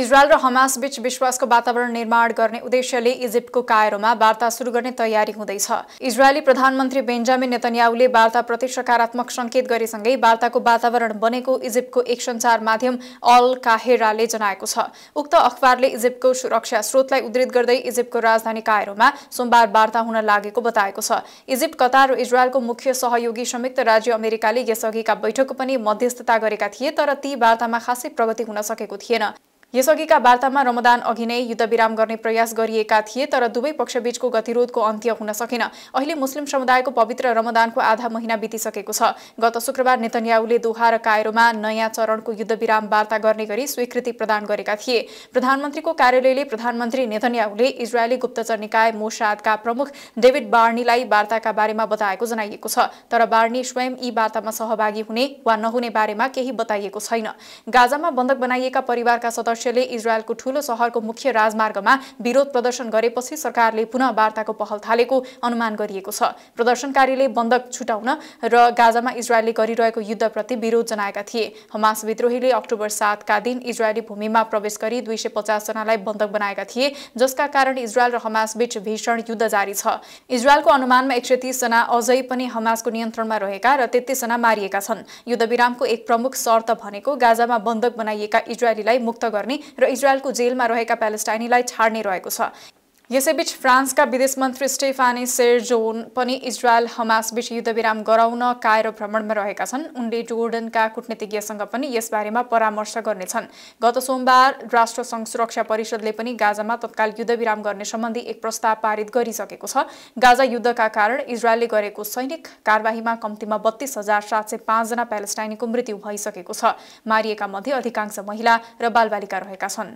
Israel र Hamas बीच विश्वासको वातावरण निर्माण गर्ने उद्देश्यले इजिप्टको कायरोमा वार्ता सुरु गर्ने तयारी हुँदैछ इजरायली प्रधानमन्त्री बेन्जामिन नेतन्याउले वार्ताप्रति सकारात्मक सङ्केत गरेसँगै वार्ताको वातावरण बनेको इजिप्टको एक सञ्चार माध्यम अल काहेराले जनाएको छ उक्त अखबारले इजिप्टको सुरक्षा स्रोतलाई उद्धित गर्दै इजिप्टको राजधानी कायरोमा सोमबार वार्ता हुन लागेको बताएको छ इजिप्ट कतार र इजरायलको मुख्य सहयोगी संयुक्त राज्य अमेरिकाले यसअघिका बैठकको पनि मध्यस्थता गरेका थिए तर ती वार्तामा खासै प्रगति हुन सकेको थिएन यसअघिका वार्तामा रमदान अघि नै युद्धविराम गर्ने प्रयास गरिएका थिए तर दुवै पक्षबीचको गतिरोधको अन्त्य हुन सकेन अहिले मुस्लिम समुदायको पवित्र रमदानको आधा महिना बितिसकेको छ गत शुक्रबार नेतन्याउले दोहा र कायरोमा नयाँ चरणको युद्धविराम वार्ता गर्ने गरी स्वीकृति प्रदान गरेका थिए प्रधानमन्त्रीको कार्यालयले प्रधानमन्त्री नेतन्याउले इजरायली गुप्तचर निकाय मोसादका प्रमुख डेभिड बार्नीलाई वार्ताका बारेमा बताएको जनाइएको छ तर बार्नी स्वयं यी वार्तामा सहभागी हुने वा नहुने बारेमा केही बताइएको छैन गाजामा बन्धक बनाइएका परिवारका सदस्य पक्षले इजरायलको ठूलो सहरको मुख्य राजमार्गमा विरोध प्रदर्शन गरेपछि सरकारले पुनः वार्ताको पहल थालेको अनुमान गरिएको छ प्रदर्शनकारीले बन्दक छुटाउन र गाजामा इजरायलले गरिरहेको युद्धप्रति विरोध जनाएका थिए हमास विद्रोहीले अक्टोबर सातका दिन इजरायली भूमिमा प्रवेश गरी दुई सय पचासजनालाई बन्दक बनाएका थिए जसका कारण इजरायल र हमास बीच भीषण युद्ध जारी छ इजरायलको अनुमानमा एक सय तीसजना अझै पनि हमासको नियन्त्रणमा रहेका र तेत्तिसजना मारिएका छन् युद्धविरामको एक प्रमुख शर्त भनेको गाजामा बन्दक बनाइएका इजरायलीलाई मुक्त गर्न गर्ने र इजरायलको जेलमा रहेका प्यालेस्टाइनीलाई छाड्ने रहेको छ यसैबीच फ्रान्सका विदेश मन्त्री स्टेफानी सेर्जोन पनि इजरायल हमासबीच युद्धविराम गराउन कायरो भ्रमणमा रहेका छन् उनले जोर्डनका कूटनीतिज्ञसँग पनि यसबारेमा परामर्श गर्नेछन् गत सोमबार राष्ट्रसङ्घ सुरक्षा परिषदले पनि गाजामा तत्काल युद्धविराम गर्ने सम्बन्धी एक प्रस्ताव पारित गरिसकेको छ गाजा युद्धका कारण इजरायलले गरेको सैनिक कारवाहीमा कम्तीमा बत्तीस हजार सात सय पाँचजना प्यालेस्टाइनीको मृत्यु भइसकेको छ मारिएका मध्ये अधिकांश महिला र बालबालिका रहेका छन्